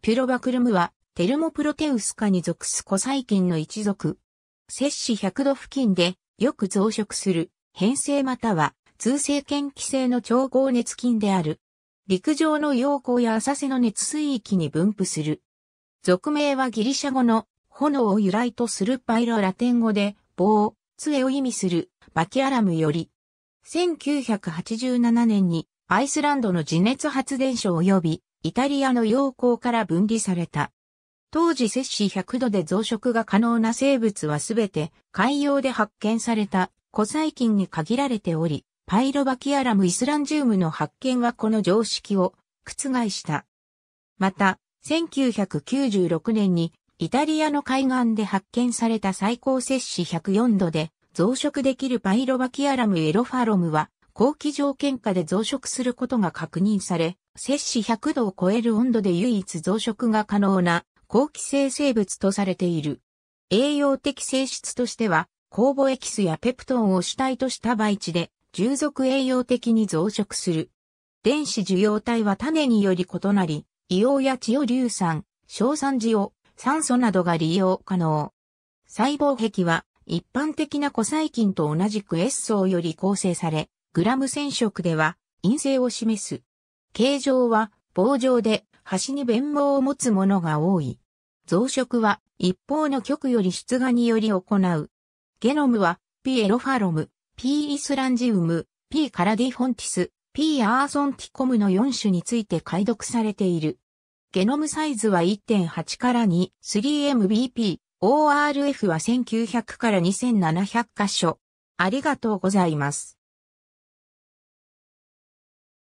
ピュロバクルムは、テルモプロテウス科に属す古細菌の一族。摂氏100度付近で、よく増殖する、変性または、通性嫌気性の超高熱菌である。陸上の陽光や浅瀬の熱水域に分布する。俗名はギリシャ語の、炎を由来とするパイロラテン語で、棒、杖を意味する、バキアラムより。1987年に、アイスランドの地熱発電所及び、イタリアの陽光から分離された。当時摂氏100度で増殖が可能な生物はすべて海洋で発見された古細菌に限られており、パイロバキアラムイスランジウムの発見はこの常識を覆した。また、1996年にイタリアの海岸で発見された最高摂氏104度で増殖できるパイロバキアラムエロファロムは後期条件下で増殖することが確認され、摂氏100度を超える温度で唯一増殖が可能な後期性生物とされている。栄養的性質としては、酵母エキスやペプトンを主体とした培地で、従属栄養的に増殖する。電子受容体は種により異なり、硫黄や血を硫酸、硝酸塩、酸素などが利用可能。細胞壁は一般的な古細菌と同じく S 層より構成され、グラム染色では陰性を示す。形状は棒状で端に弁毛を持つものが多い。増殖は一方の極より出芽により行う。ゲノムは P エロファロム、P イスランジウム、P カラディフォンティス、P アーソンティコムの4種について解読されている。ゲノムサイズは1.8から2、3MBP、ORF は1900から2700箇所。ありがとうございます。